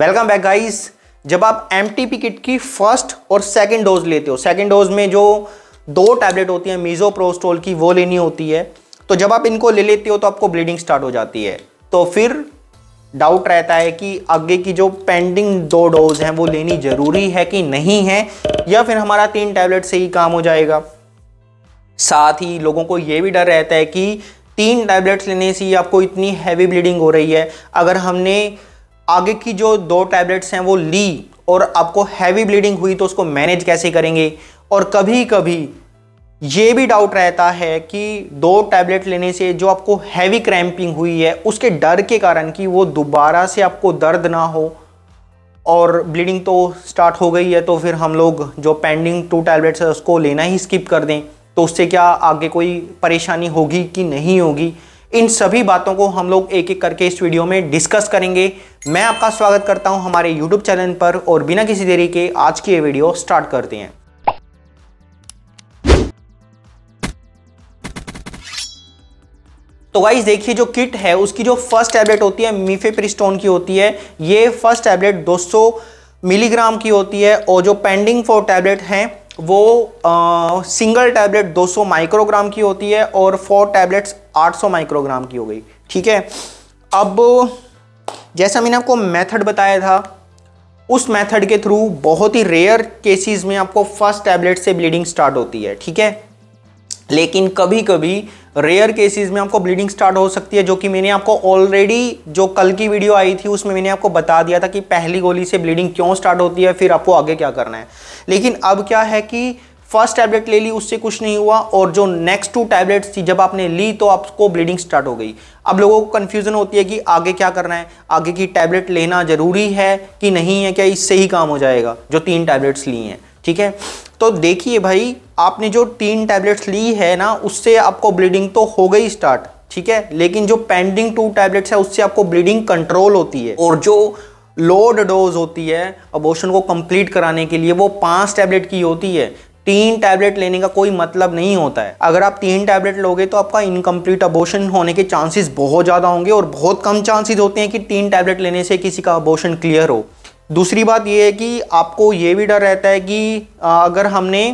welcome back guys जब आप M kit की फर्स्ट और सेकेंड डोज लेते हो सेकेंड डोज में जो दो टैबलेट होती है मीजोप्रोस्टोल की वो लेनी होती है तो जब आप इनको ले लेते हो तो आपको ब्लीडिंग स्टार्ट हो जाती है तो फिर डाउट रहता है कि आगे की जो पेंडिंग दो डोज हैं वो लेनी ज़रूरी है कि नहीं है या फिर हमारा तीन टैबलेट से ही काम हो जाएगा साथ ही लोगों को ये भी डर रहता है कि तीन टैबलेट्स लेने से ही आपको इतनी हैवी ब्लीडिंग हो रही है अगर हमने आगे की जो दो टैबलेट्स हैं वो ली और आपको हैवी ब्लीडिंग हुई तो उसको मैनेज कैसे करेंगे और कभी कभी ये भी डाउट रहता है कि दो टैबलेट लेने से जो आपको हैवी क्रैम्पिंग हुई है उसके डर के कारण कि वो दोबारा से आपको दर्द ना हो और ब्लीडिंग तो स्टार्ट हो गई है तो फिर हम लोग जो पेंडिंग टू टैबलेट्स है उसको लेना ही स्किप कर दें तो उससे क्या आगे कोई परेशानी होगी कि नहीं होगी इन सभी बातों को हम लोग एक एक करके इस वीडियो में डिस्कस करेंगे मैं आपका स्वागत करता हूं हमारे यूट्यूब चैनल पर और बिना किसी देरी के आज की ये वीडियो स्टार्ट करते हैं तो गाइज देखिए जो किट है उसकी जो फर्स्ट टैबलेट होती है मीफेप्रिस्टोन की होती है ये फर्स्ट टैबलेट 200 मिलीग्राम की होती है और जो पेंडिंग फोर टैबलेट हैं वो आ, सिंगल टैबलेट 200 माइक्रोग्राम की होती है और फोर टैबलेट्स 800 माइक्रोग्राम की हो गई ठीक है अब जैसा मैंने आपको मेथड बताया था उस मेथड के थ्रू बहुत ही रेयर केसेस में आपको फर्स्ट टैबलेट से ब्लीडिंग स्टार्ट होती है ठीक है लेकिन कभी कभी रेयर केसेस में आपको ब्लीडिंग स्टार्ट हो सकती है जो कि मैंने आपको ऑलरेडी जो कल की वीडियो आई थी उसमें मैंने आपको बता दिया था कि पहली गोली से ब्लीडिंग क्यों स्टार्ट होती है फिर आपको आगे क्या करना है लेकिन अब क्या है कि फर्स्ट टैबलेट ले ली उससे कुछ नहीं हुआ और जो नेक्स्ट टू टैबलेट्स थी जब आपने ली तो आपको ब्लीडिंग स्टार्ट हो गई अब लोगों को कन्फ्यूज़न होती है कि आगे क्या करना है आगे की टैबलेट लेना ज़रूरी है कि नहीं है क्या इससे ही काम हो जाएगा जो तीन टैबलेट्स ली हैं ठीक है तो देखिए भाई आपने जो तीन टैबलेट्स ली है ना उससे आपको ब्लीडिंग तो हो गई स्टार्ट ठीक है लेकिन जो पेंडिंग टू टैबलेट्स है उससे आपको ब्लीडिंग कंट्रोल होती है और जो लोड डोज होती है अबोशन को कंप्लीट कराने के लिए वो पांच टैबलेट की होती है तीन टैबलेट लेने का कोई मतलब नहीं होता है अगर आप तीन टैबलेट लोगे तो आपका इनकम्प्लीट अबोशन होने के चांसेस बहुत ज़्यादा होंगे और बहुत कम चांसेस होते हैं कि तीन टैबलेट लेने से किसी का अबोशन क्लियर हो दूसरी बात यह है कि आपको ये भी डर रहता है कि अगर हमने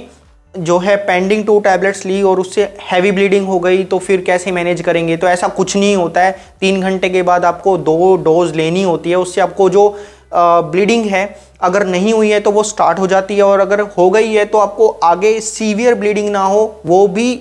जो है पेंडिंग टू टैबलेट्स ली और उससे हैवी ब्लीडिंग हो गई तो फिर कैसे मैनेज करेंगे तो ऐसा कुछ नहीं होता है तीन घंटे के बाद आपको दो डोज लेनी होती है उससे आपको जो ब्लीडिंग है अगर नहीं हुई है तो वो स्टार्ट हो जाती है और अगर हो गई है तो आपको आगे सीवियर ब्लीडिंग ना हो वो भी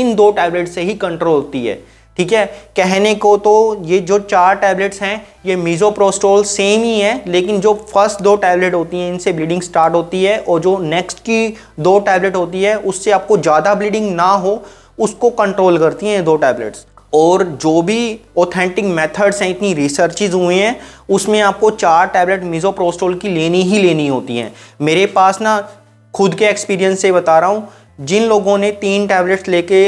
इन दो टैबलेट से ही कंट्रोल होती है ठीक है कहने को तो ये जो चार टैबलेट्स हैं ये मीजोप्रोस्टोल सेम ही है लेकिन जो फर्स्ट दो टैबलेट होती हैं इनसे ब्लीडिंग स्टार्ट होती है और जो नेक्स्ट की दो टैबलेट होती है उससे आपको ज़्यादा ब्लीडिंग ना हो उसको कंट्रोल करती हैं ये दो टैबलेट्स और जो भी ऑथेंटिक मेथड्स हैं इतनी रिसर्चेज हुई हैं उसमें आपको चार टैबलेट मिजोप्रोस्टोल की लेनी ही लेनी होती हैं मेरे पास ना खुद के एक्सपीरियंस से बता रहा हूँ जिन लोगों ने तीन टैबलेट्स लेके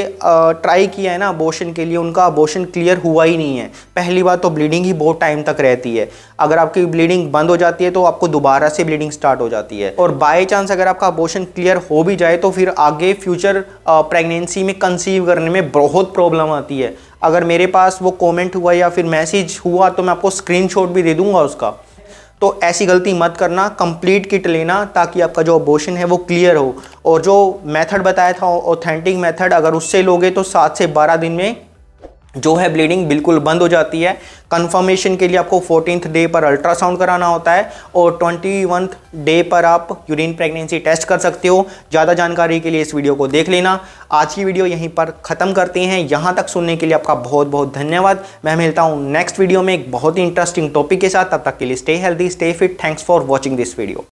ट्राई किया है ना अबोशन के लिए उनका अबोशन क्लियर हुआ ही नहीं है पहली बात तो ब्लीडिंग ही बहुत टाइम तक रहती है अगर आपकी ब्लीडिंग बंद हो जाती है तो आपको दोबारा से ब्लीडिंग स्टार्ट हो जाती है और बाय चांस अगर आपका अबोशन क्लियर हो भी जाए तो फिर आगे फ्यूचर प्रेगनेंसी में कंसीव करने में बहुत प्रॉब्लम आती है अगर मेरे पास वो कमेंट हुआ या फिर मैसेज हुआ तो मैं आपको स्क्रीनशॉट भी दे दूंगा उसका तो ऐसी गलती मत करना कंप्लीट किट लेना ताकि आपका जो ऑबोशन है वो क्लियर हो और जो मेथड बताया था ऑथेंटिक मेथड अगर उससे लोगे तो सात से बारह दिन में जो है ब्लीडिंग बिल्कुल बंद हो जाती है कंफर्मेशन के लिए आपको फोर्टीन डे पर अल्ट्रासाउंड कराना होता है और ट्वेंटी डे पर आप यूरिन प्रेगनेंसी टेस्ट कर सकते हो ज़्यादा जानकारी के लिए इस वीडियो को देख लेना आज की वीडियो यहीं पर ख़त्म करते हैं यहाँ तक सुनने के लिए आपका बहुत बहुत धन्यवाद मैं मिलता हूँ नेक्स्ट वीडियो में एक बहुत ही इंटरेस्टिंग टॉपिक के साथ तब तक के लिए stay healthy stay fit thanks for watching this video